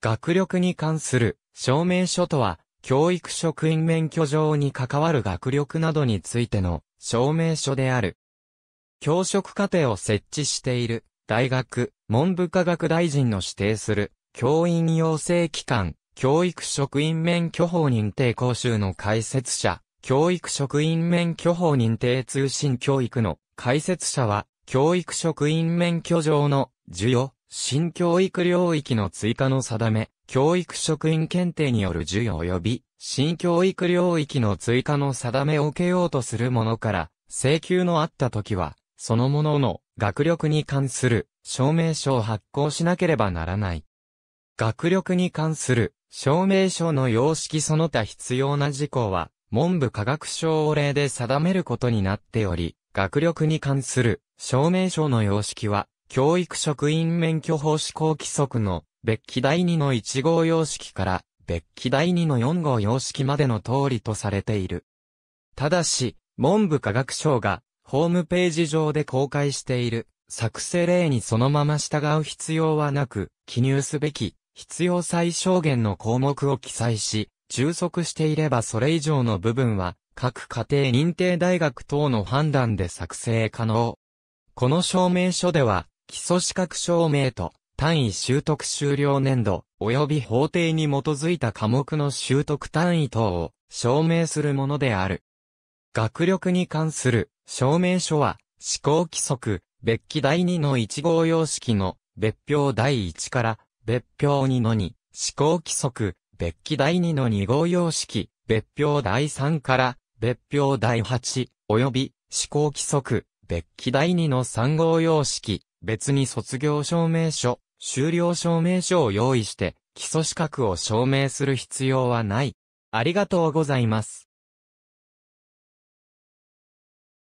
学力に関する証明書とは、教育職員免許上に関わる学力などについての証明書である。教職課程を設置している大学、文部科学大臣の指定する教員養成機関、教育職員免許法認定講習の解説者、教育職員免許法認定通信教育の解説者は、教育職員免許上の授与、新教育領域の追加の定め、教育職員検定による授与及び、新教育領域の追加の定めを受けようとするものから、請求のあった時は、そのものの学力に関する証明書を発行しなければならない。学力に関する証明書の様式その他必要な事項は、文部科学省例で定めることになっており、学力に関する証明書の様式は、教育職員免許法施行規則の別記第2の1号様式から別記第2の4号様式までの通りとされている。ただし、文部科学省がホームページ上で公開している作成例にそのまま従う必要はなく、記入すべき必要最小限の項目を記載し、充足していればそれ以上の部分は各家庭認定大学等の判断で作成可能。この証明書では、基礎資格証明と単位習得終了年度及び法定に基づいた科目の習得単位等を証明するものである。学力に関する証明書は、思考規則、別記第2の1号様式の別表第1から別表2の2、思考規則、別記第2の2号様式、別表第3から別表第8、及び思考規則、別記第2の3号様式、別に卒業証明書、修了証明書を用意して、基礎資格を証明する必要はない。ありがとうございます。